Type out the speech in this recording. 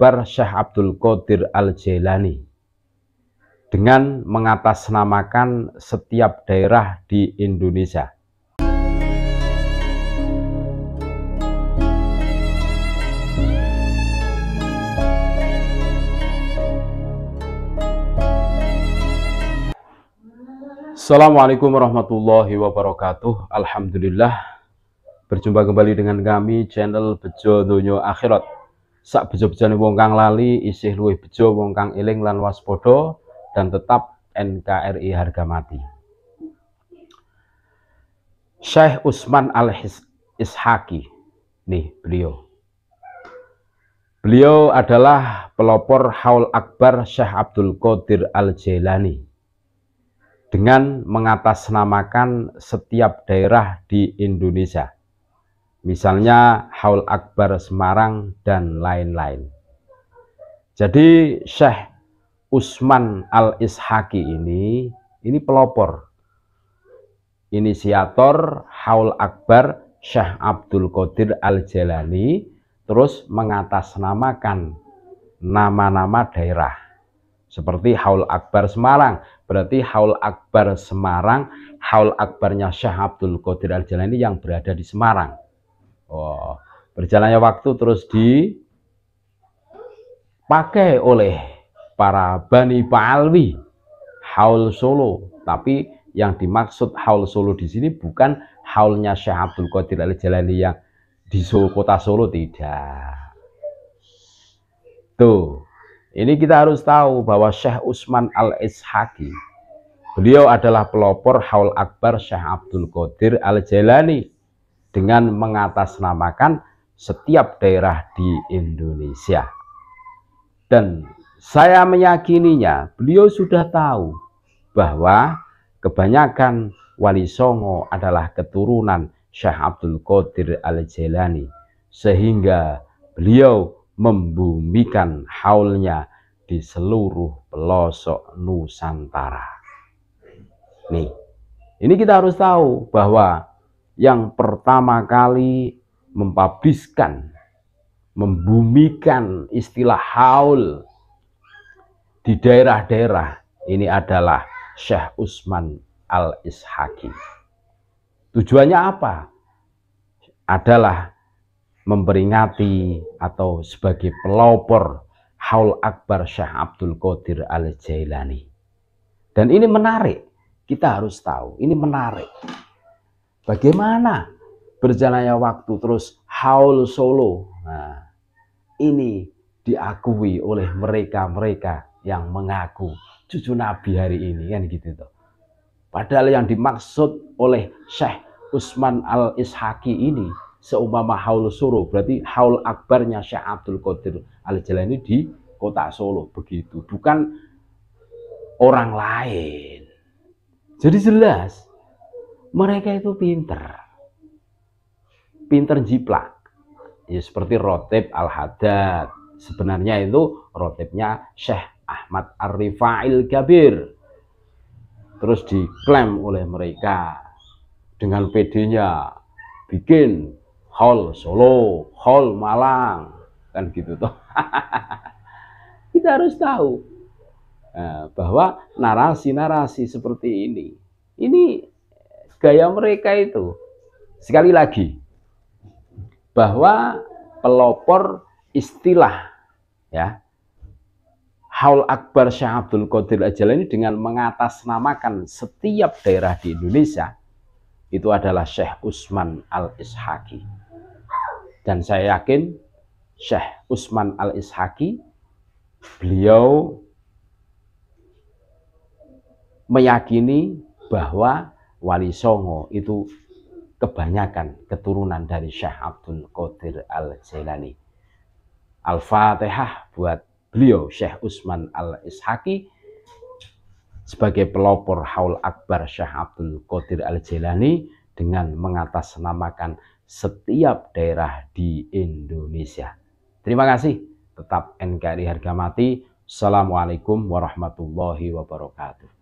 Akbar Syekh Abdul Qadir Al-Jailani dengan mengatasnamakan setiap daerah di Indonesia. Assalamualaikum warahmatullahi wabarakatuh. Alhamdulillah berjumpa kembali dengan kami channel Bejo Dunyo Akhirat sak bejo-bejone wong kang lali isih luwih bejo wong kang eling lan waspada dan tetap NKRI harga mati. Syekh Usman Al Ishaki nih beliau. Beliau adalah pelopor Haul Akbar Syekh Abdul Qadir Al Jailani dengan mengatasnamakan setiap daerah di Indonesia misalnya Haul Akbar Semarang dan lain-lain. Jadi Syekh Usman Al-Ishaki ini ini pelopor inisiator Haul Akbar Syekh Abdul Qadir Al-Jalani terus mengatasnamakan nama-nama daerah seperti Haul Akbar Semarang berarti Haul Akbar Semarang Haul Akbarnya Syekh Abdul Qadir Al-Jalani yang berada di Semarang Oh, berjalannya waktu terus dipakai oleh para Bani Palwi haul Solo. Tapi yang dimaksud haul Solo di sini bukan haulnya Syekh Abdul Qadir Al Jalani yang di Solo, kota Solo tidak. Tuh, ini kita harus tahu bahwa Syekh Usman Al Ishaki Beliau adalah pelopor Haul Akbar Syekh Abdul Qadir Al Jalani dengan mengatasnamakan setiap daerah di Indonesia. Dan saya meyakininya beliau sudah tahu bahwa kebanyakan Wali Songo adalah keturunan Syekh Abdul Qadir Al-Jailani sehingga beliau membumikan haulnya di seluruh pelosok Nusantara. Nih, ini kita harus tahu bahwa yang pertama kali mempabiskan, membumikan istilah haul di daerah-daerah ini adalah Syekh Usman al ishaqi Tujuannya apa? Adalah memperingati atau sebagai pelopor Haul Akbar Syekh Abdul Qadir Al-Jailani. Dan ini menarik, kita harus tahu, ini menarik. Bagaimana berjalannya waktu terus haul solo. Nah, ini diakui oleh mereka-mereka yang mengaku cucu Nabi hari ini kan gitu tuh. Padahal yang dimaksud oleh Syekh Usman Al Ishaki ini seumpama haul solo berarti haul akbarnya Syekh Abdul Qadir Al Jalani di kota Solo begitu bukan orang lain. Jadi jelas mereka itu pinter pinter jiplak ya seperti rotib al Hadad, sebenarnya itu rotibnya Syekh Ahmad Ar-Rifail Gabir terus diklaim oleh mereka dengan PD-nya bikin hall Solo, hall Malang dan gitu toh kita harus tahu eh, bahwa narasi-narasi seperti ini ini gaya mereka itu. Sekali lagi, bahwa pelopor istilah ya Haul Akbar Syah Abdul Qadir ini dengan mengatasnamakan setiap daerah di Indonesia itu adalah Syekh Usman Al-Ishaki. Dan saya yakin Syekh Usman Al-Ishaki beliau meyakini bahwa Wali Songo itu kebanyakan keturunan dari Syekh Abdul Qadir Al-Jailani. Al-Fatihah buat beliau Syekh Usman Al-Ishaki sebagai pelopor Haul Akbar Syekh Abdul Qadir Al-Jailani dengan mengatasnamakan setiap daerah di Indonesia. Terima kasih. Tetap NKRI Harga Mati. Assalamualaikum warahmatullahi wabarakatuh.